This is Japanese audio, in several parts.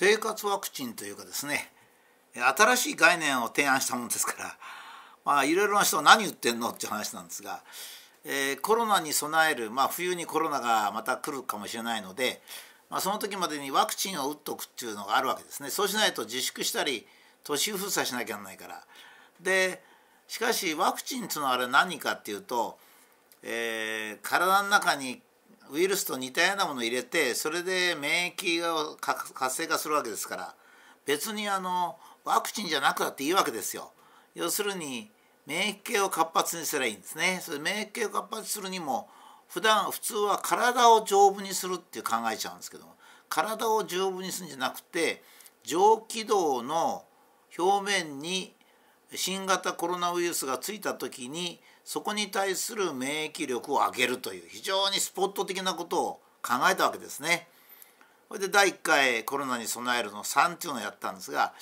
生活ワクチンというかですね新しい概念を提案したもんですからまあいろいろな人は何言ってんのって話なんですが、えー、コロナに備える、まあ、冬にコロナがまた来るかもしれないので、まあ、その時までにワクチンを打っとくっていうのがあるわけですねそうしないと自粛したり都市封鎖しなきゃなんないから。でしかしワクチンっていうのはあれ何かっていうと、えー、体の中にウイルスと似たようなものを入れてそれで免疫が活性化するわけですから別にあのワクチンじゃなくたっていいわけですよ。要するに免疫系を活発にすればいいんですね。それ免疫系を活発にするにも普段普通は体を丈夫にするっていう考えちゃうんですけど体を丈夫にするんじゃなくて上気道の表面に新型コロナウイルスがついた時にそこに対する免疫力を上げるという非常にスポット的なことを考えたわけですね。これで第1回コロナに備えるの3っていうのをやったんですが、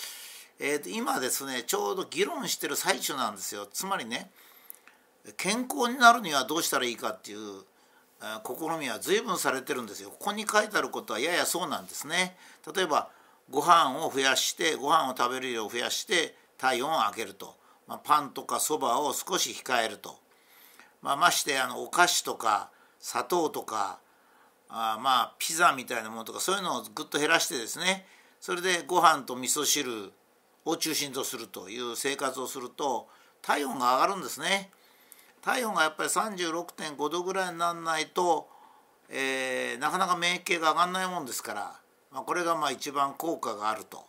えー、と今ですねちょうど議論してる最中なんですよ。つまりね健康になるにはどうしたらいいかっていう試みは随分されてるんですよ。ここに書いてあることはややそうなんですね。例えばご飯を増やしてご飯を食べる量を増やして体温を上げると、まあ、パンとかそばを少し控えると、まあ、ましてあのお菓子とか砂糖とかあまあピザみたいなものとかそういうのをぐっと減らしてですねそれでご飯と味噌汁を中心とするという生活をすると体温が上がるんですね。体温がやっぱり36.5度ぐらいにならないと、えー、なかなか免疫系が上がらないもんですから、まあ、これがまあ一番効果があると。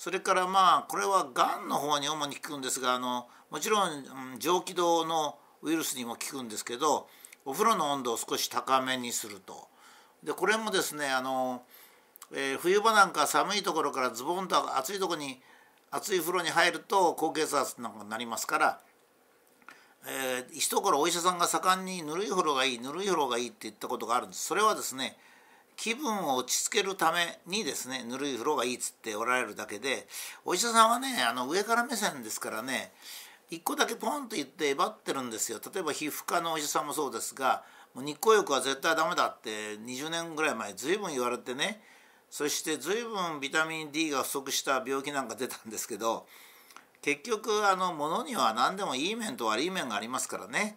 それからまあこれはがんの方に主に効くんですがあのもちろん上気道のウイルスにも効くんですけどお風呂の温度を少し高めにすると。でこれもですねあの、えー、冬場なんか寒いところからズボンと暑いとこに暑い風呂に入ると高血圧なんかになりますから、えー、一頃お医者さんが盛んにぬるい風呂がいいぬるい風呂がいいって言ったことがあるんです。それはですね気分を落ち着けるためにですねぬるい風呂がいいっつっておられるだけでお医者さんはねあの上から目線ですからね一個だけポンと言って威張ってるんですよ例えば皮膚科のお医者さんもそうですがもう日光浴は絶対ダメだって20年ぐらい前随分言われてねそして随分ビタミン D が不足した病気なんか出たんですけど結局あの物には何でもいい面と悪い面がありますからね、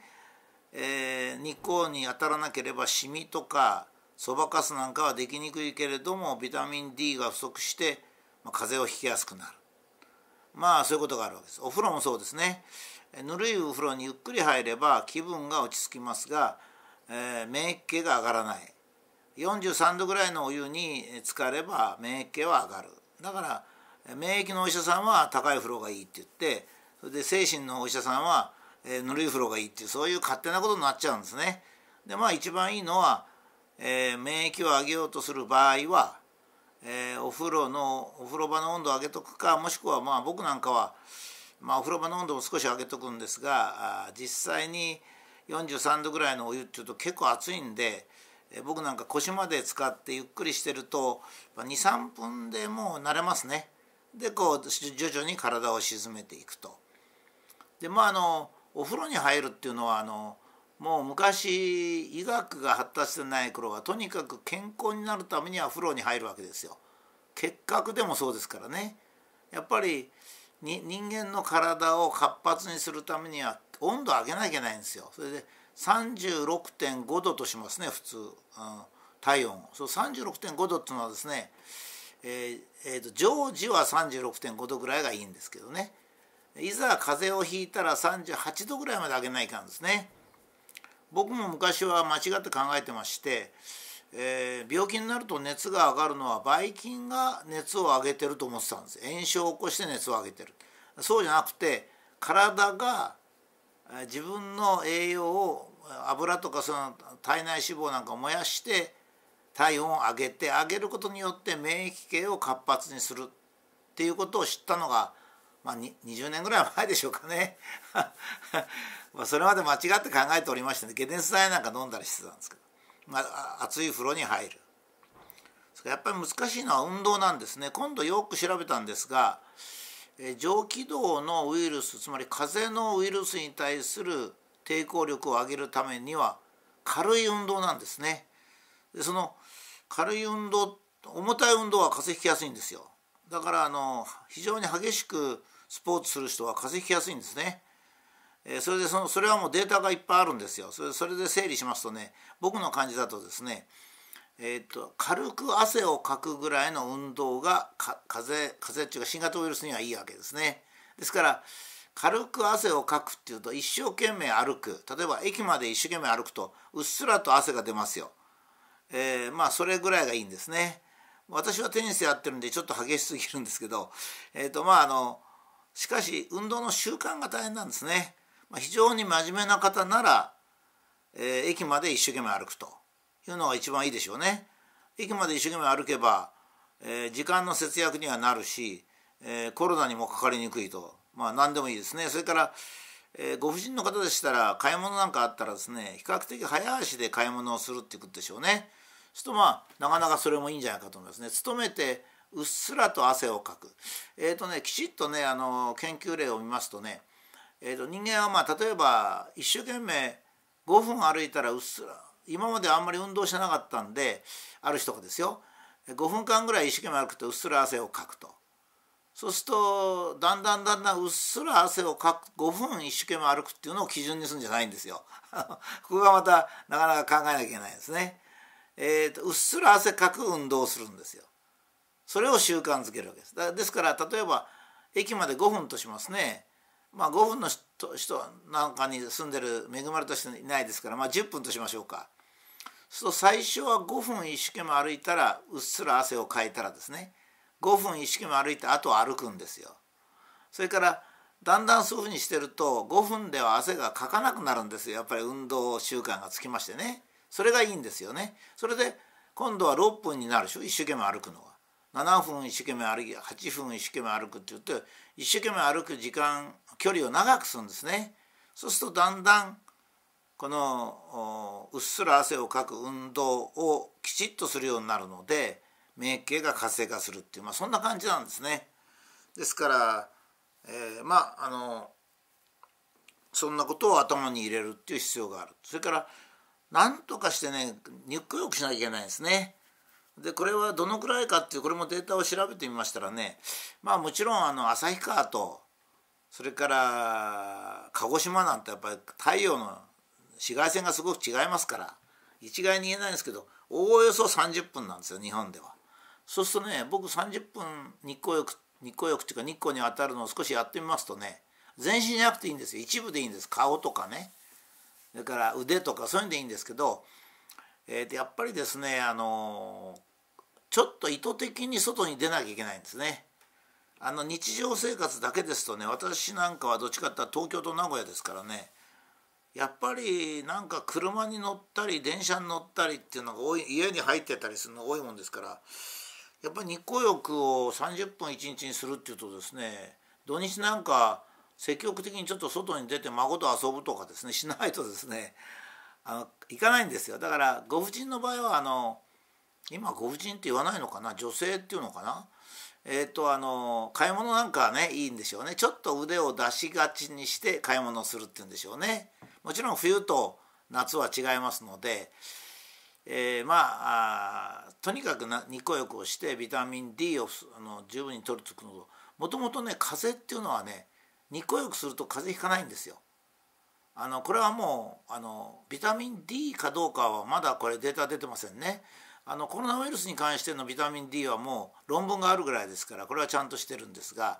えー、日光に当たらなければシミとかそばかすなんかはできにくいけれどもビタミン D が不足して、まあ、風邪をひきやすくなるまあそういうことがあるわけですお風呂もそうですねぬるいお風呂にゆっくり入れば気分が落ち着きますが、えー、免疫系が上がらない43度ぐらいのお湯に浸かれば免疫系は上がるだから免疫のお医者さんは高い風呂がいいって言ってそれで精神のお医者さんは、えー、ぬるい風呂がいいっていうそういう勝手なことになっちゃうんですねでまあ一番いいのはえー、免疫を上げようとする場合は、えー、お風呂のお風呂場の温度を上げとくかもしくはまあ僕なんかは、まあ、お風呂場の温度も少し上げとくんですが実際に43度ぐらいのお湯っていうと結構熱いんで、えー、僕なんか腰まで使ってゆっくりしてると23分でもう慣れますね。でこう徐々に体を沈めていくと。でまああのお風呂に入るっていうのはあのもう昔医学が発達してない頃はとにかく健康になるためには風呂に入るわけですよ。結核でもそうですからねやっぱり人間の体を活発にするためには温度を上げなきゃいけないんですよ。それで36.5度としますね普通、うん、体温を。そう36.5度っていうのはですね、えーえーと、と常時は36.5度ぐらいがいいんですけどねいざ風邪をひいたら38度ぐらいまで上げないかんですね。僕も昔は間違って考えてまして、えー、病気になると熱が上がるのはばい菌が熱を上げてると思ってたんです炎症を起こして熱を上げてるそうじゃなくて体が自分の栄養を油とかその体内脂肪なんかを燃やして体温を上げて上げることによって免疫系を活発にするっていうことを知ったのがまあ、20年ぐらい前でしょうかね まあそれまで間違って考えておりましてね解熱剤なんか飲んだりしてたんですけど、まあ、熱い風呂に入るやっぱり難しいのは運動なんですね今度よく調べたんですが、え上気道のウイルスつまり風邪のウイルスに対する抵抗力を上げるためには軽い運動なんですねでその軽い運動重たい運動は風邪ひきやすいんですよだからあの非常に激しくスポーツする人は風邪ひきやすいんですね。えー、それでそのそれはもうデータがいっぱいあるんですよ。それそれで整理しますとね僕の感じだとですねえー、っと軽く汗をかくぐらいの運動がか風邪風邪っていうか新型ウイルスにはいいわけですね。ですから軽く汗をかくっていうと一生懸命歩く例えば駅まで一生懸命歩くとうっすらと汗が出ますよ。えー、まあそれぐらいがいいんですね。私はテニスやってるんでちょっと激しすぎるんですけど、えー、とまああのしかし運動の習慣が大変なんですね、まあ、非常に真面目な方なら、えー、駅まで一生懸命歩くというのが一番いいでしょうね駅まで一生懸命歩けば、えー、時間の節約にはなるし、えー、コロナにもかかりにくいとまあ何でもいいですねそれから、えー、ご婦人の方でしたら買い物なんかあったらですね比較的早足で買い物をするっていうことでしょうねするとまあなかなかそれもいいんじゃないかと思いますね勤めてうっすらと汗をかく。えっ、ー、とねきちっとねあの研究例を見ますとね、えー、と人間はまあ例えば一生懸命5分歩いたらうっすら今まであんまり運動してなかったんである人がですよ5分間ぐらい一生懸命歩くとうっすら汗をかくと。そうするとだんだんだんだんうっすら汗をかく5分一生懸命歩くっていうのを基準にするんじゃないんですよ。ここがまたなかなか考えなきゃいけないですね。えーとうっすら汗かく運動をするんですよ。それを習慣づけるわけですだですから例えば駅まで5分としますね、まあ、5分の人なんかに住んでる恵まれた人いないですから、まあ、10分としましょうかそう最初は5分一生懸命歩いたらうっすら汗をかいたらですね5分一生懸命歩いてあと歩くんですよ。それからだんだんそういうふうにしてると5分では汗がかかなくなるんですよやっぱり運動習慣がつきましてねそれがいいんですよね。それで今度は6分になるでしょ一生懸命歩くのは。7分一生懸命歩き8分一生懸命歩くって言って一生懸命歩く時間距離を長くするんですね。そうするとだんだんこのうっすら汗をかく運動をきちっとするようになるので免疫系が活性化するっていう、まあ、そんな感じなんですね。ですから、えー、まああのそんなことを頭に入れるっていう必要がある。それから何とかしてね肉っよくしなきゃいけないんですね。でこれはどのくらいかっていうこれもデータを調べてみましたらねまあもちろんあの旭川とそれから鹿児島なんてやっぱり太陽の紫外線がすごく違いますから一概に言えないんですけどおおよそ30分なんですよ日本では。そうするとね僕30分日光浴日光浴っていうか日光に当たるのを少しやってみますとね全身じゃなくていいんですよ一部でいいんです顔とかねそれから腕とかそういうんでいいんですけどえー、でやっぱりですねあのちょっと意図的に外に出なきゃいけないんですね。あの日常生活だけですとね私なんかはどっちかっていうと東京と名古屋ですからねやっぱりなんか車に乗ったり電車に乗ったりっていうのが多い家に入ってたりするのが多いもんですからやっぱり日光浴を30分1日にするっていうとですね土日なんか積極的にちょっと外に出て孫と遊ぶとかですねしないとですねあの行かないんですよだからご婦人の場合はあの今ご婦人って言わないのかな女性っていうのかなえっ、ー、とあの買い物なんかはねいいんでしょうねちょっと腕を出しがちにして買い物をするっていうんでしょうねもちろん冬と夏は違いますので、えー、まあとにかくな日光浴をしてビタミン D をあの十分に取りつくのともともとね風邪っていうのはね日光浴すると風邪ひかないんですよあのこれはもうあのビタミン D かどうかはまだこれデータ出てませんねあのコロナウイルスに関してのビタミン D はもう論文があるぐらいですからこれはちゃんとしてるんですが、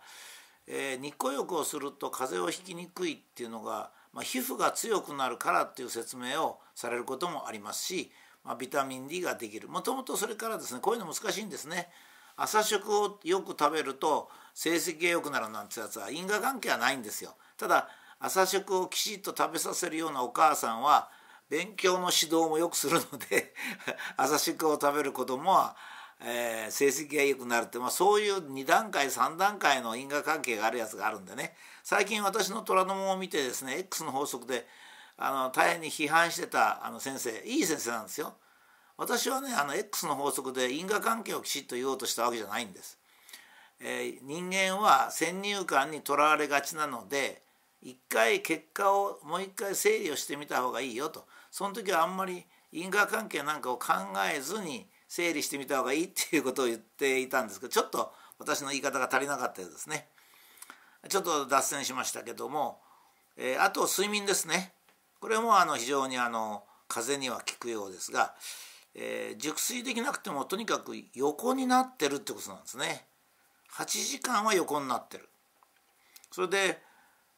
えー、日光浴をすると風邪をひきにくいっていうのが、まあ、皮膚が強くなるからっていう説明をされることもありますし、まあ、ビタミン D ができるもともとそれからですねこういうの難しいんですね。朝食をよく食べると成績が良くなるなんてやつは因果関係はないんですよ。ただ朝食をきちっと食べさせるようなお母さんは勉強の指導もよくするので 朝食を食べる子どもは、えー、成績が良くなるって、まあ、そういう2段階3段階の因果関係があるやつがあるんでね最近私の虎ノ門を見てですね X の法則であの大変に批判してたあの先生いい先生なんですよ。私はねあの X の法則で因果関係をきちっと言おうとしたわけじゃないんです。えー、人間は先入観にとらわれがちなので一回結果をもう一回整理をしてみた方がいいよとその時はあんまり因果関係なんかを考えずに整理してみた方がいいっていうことを言っていたんですけどちょっと私の言い方が足りなかったようですねちょっと脱線しましたけども、えー、あと睡眠ですねこれもあの非常にあの風邪には効くようですが、えー、熟睡できなくてもとにかく横になってるってことなんですね8時間は横になってるそれで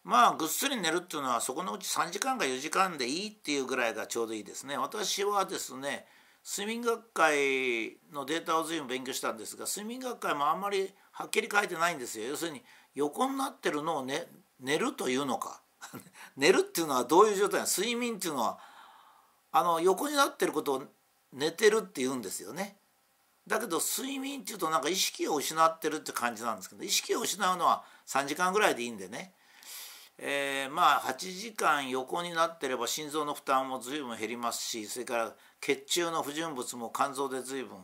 まあぐっすり寝るっていうのはそこのうち3時間か4時間でいいっていうぐらいがちょうどいいですね。私はですね睡眠学会のデータを随分勉強したんですが睡眠学会もあんまりはっきり書いてないんですよ。要するに横になってるのを、ね、寝るというのか 寝るっていうのはどういう状態な睡眠っていうのはあの横になってることを寝てるって言うんですよね。だけど睡眠っていうとなんか意識を失ってるって感じなんですけど意識を失うのは3時間ぐらいでいいんでねえー、まあ8時間横になってれば心臓の負担も随分減りますしそれから血中の不純物も肝臓で随分、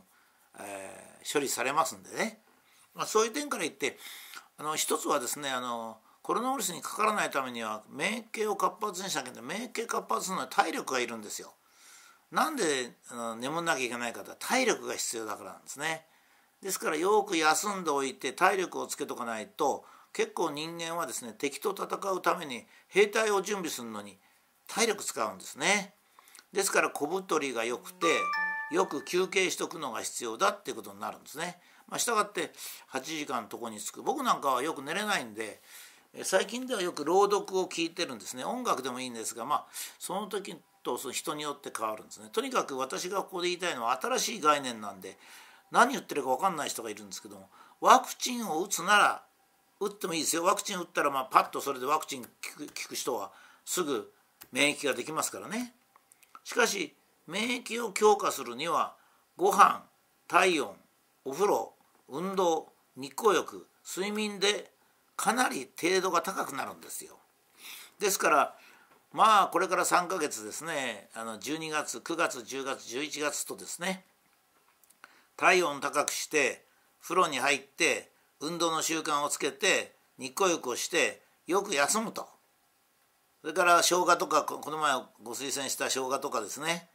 えー、処理されますんでね、まあ、そういう点から言ってあの一つはですねあのコロナウイルスにかからないためには免疫を活発にしなきゃいけない免疫活発するのは体力がいるんですよ。なんであの眠んなきゃいけないか体力が必要だからなんですね。ですからよく休んでおいて体力をつけとかないと結構人間はですね敵と戦うために兵隊を準備するのに体力使うんですねですから小太りが良くてよく休憩しとくのが必要だっていうことになるんですね。まあ、したがって8時間とこに着く僕なんかはよく寝れないんで最近ではよく朗読を聞いてるんですね音楽でもいいんですがまあその時とその人によって変わるんですね。とにかく私がここで言いたいのは新しい概念なんで何言ってるか分かんない人がいるんですけどもワクチンを打つなら打ってもいいですよワクチン打ったら、まあ、パッとそれでワクチン効く効く人はすぐ免疫ができますからねしかし免疫を強化するにはご飯体温お風呂運動日光浴睡眠でかなり程度が高くなるんですよですからまあこれから3ヶ月ですねあの12月9月10月11月とですね体温高くして風呂に入って運動の習慣をつけて日光浴をしてよく休むとそれから生姜とかこの前ご推薦した生姜とかですね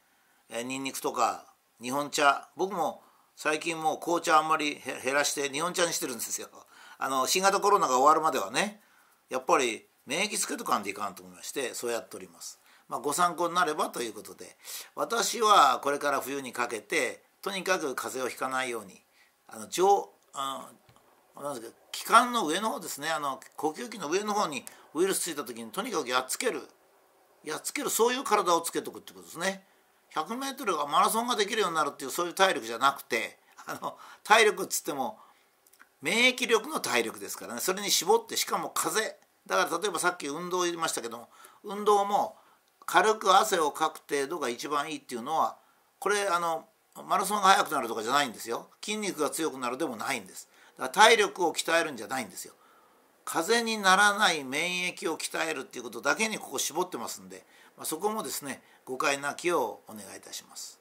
にんにくとか日本茶僕も最近もう紅茶あんまり減らして日本茶にしてるんですよ あの新型コロナが終わるまではねやっぱり免疫つけとかんでいかんと思いましてそうやっております、まあ、ご参考になればということで私はこれから冬にかけてとにかく風邪をひかないようにあの上、なんですけど気管の上の方ですねあの呼吸器の上の方にウイルスついた時にとにかくやっつけるやっつけるそういう体をつけとくってことですね。100m がマラソンができるようになるっていうそういう体力じゃなくてあの体力っつっても免疫力の体力ですからねそれに絞ってしかも風だから例えばさっき運動言いましたけども運動も軽く汗をかく程度が一番いいっていうのはこれあのマラソンが速くなるとかじゃないんですよ筋肉が強くなるでもないんです体力を鍛えるんじゃないんですよ風邪にならない免疫を鍛えるっていうことだけにここ絞ってますんで、まあ、そこもですね誤解なきようお願いいたします。